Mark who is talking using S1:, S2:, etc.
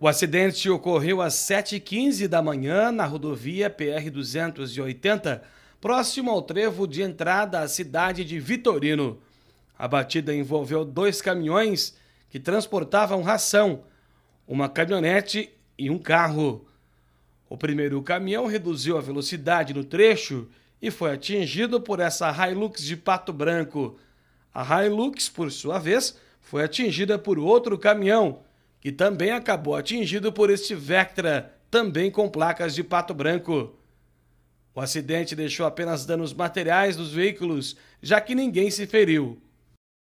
S1: O acidente ocorreu às 7h15 da manhã na rodovia PR-280, próximo ao trevo de entrada à cidade de Vitorino. A batida envolveu dois caminhões que transportavam ração, uma caminhonete e um carro. O primeiro caminhão reduziu a velocidade no trecho e foi atingido por essa Hilux de Pato Branco. A Hilux, por sua vez, foi atingida por outro caminhão que também acabou atingido por este Vectra, também com placas de pato branco. O acidente deixou apenas danos materiais dos veículos, já que ninguém se feriu.